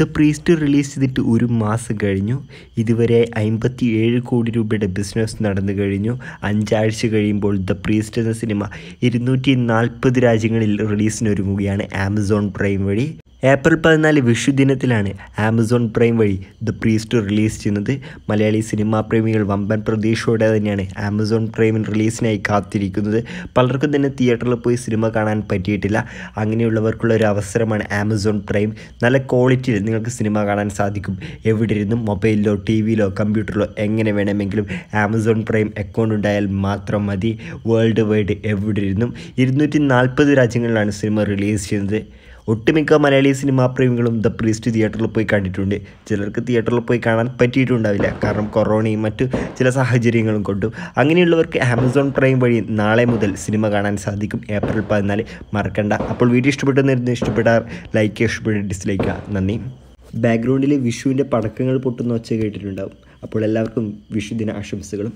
the Priest release ചെയ്തിട്ട് ഒരു മാസം കഴിഞ്ഞു ഇതുവരെ അമ്പത്തി ഏഴ് കോടി രൂപയുടെ ബിസിനസ് നടന്നു കഴിഞ്ഞു അഞ്ചാഴ്ച കഴിയുമ്പോൾ ദ പ്രീസ്റ്റ് എന്ന സിനിമ ഇരുന്നൂറ്റി നാൽപ്പത് രാജ്യങ്ങളിൽ റിലീസിനൊരുങ്ങുകയാണ് ആമസോൺ പ്രൈം വഴി ഏപ്രിൽ പതിനാല് വിഷു ദിനത്തിലാണ് ആമസോൺ പ്രൈം വഴി ദ പ്രീസ്റ്റ് റിലീസ് ചെയ്യുന്നത് മലയാളി സിനിമാ പ്രേമികൾ വമ്പൻ പ്രതീക്ഷയോടെ തന്നെയാണ് ആമസോൺ പ്രൈമിൻ റിലീസിനായി കാത്തിരിക്കുന്നത് പലർക്കും തന്നെ തിയേറ്ററിൽ പോയി സിനിമ കാണാൻ പറ്റിയിട്ടില്ല അങ്ങനെയുള്ളവർക്കുള്ള ഒരു അവസരമാണ് ആമസോൺ പ്രൈം നല്ല ക്വാളിറ്റിയിൽ നിങ്ങൾക്ക് സിനിമ കാണാൻ സാധിക്കും എവിടെ ഇരുന്നും മൊബൈലിലോ ടി വിയിലോ കമ്പ്യൂട്ടറിലോ എങ്ങനെ വേണമെങ്കിലും ആമസോൺ പ്രൈം അക്കൗണ്ട് ഉണ്ടായാൽ മാത്രം മതി വേൾഡ് വൈഡ് എവിടെ ഇരുന്നും ഇരുന്നൂറ്റി നാൽപ്പത് രാജ്യങ്ങളിലാണ് സിനിമ റിലീസ് ചെയ്യുന്നത് ഒട്ടുമിക്ക മലയാളി സിനിമാ പ്രേമികളും ദ പ്രീസ്റ്റ് തിയേറ്ററിൽ പോയി കണ്ടിട്ടുണ്ട് ചിലർക്ക് തിയേറ്ററിൽ പോയി കാണാൻ പറ്റിയിട്ടുണ്ടാവില്ല കാരണം കൊറോണയും മറ്റു ചില സാഹചര്യങ്ങളും കൊണ്ടും അങ്ങനെയുള്ളവർക്ക് ആമസോൺ പ്രൈം വഴി നാളെ മുതൽ സിനിമ കാണാൻ സാധിക്കും ഏപ്രിൽ പതിനാല് മറക്കണ്ട അപ്പോൾ വീഡിയോ ഇഷ്ടപ്പെട്ടെന്നിരുന്നു ഇഷ്ടപ്പെട്ടാൽ ലൈക്ക് ഇഷ്ടപ്പെട്ട് ഡിസ്ലൈക്കുക നന്ദി ബാക്ക്ഗ്രൗണ്ടിൽ വിഷുവിൻ്റെ പടക്കങ്ങൾ പൊട്ടുന്ന ഒച്ച കേട്ടിട്ടുണ്ടാവും അപ്പോൾ എല്ലാവർക്കും വിഷുദിന ആശംസകളും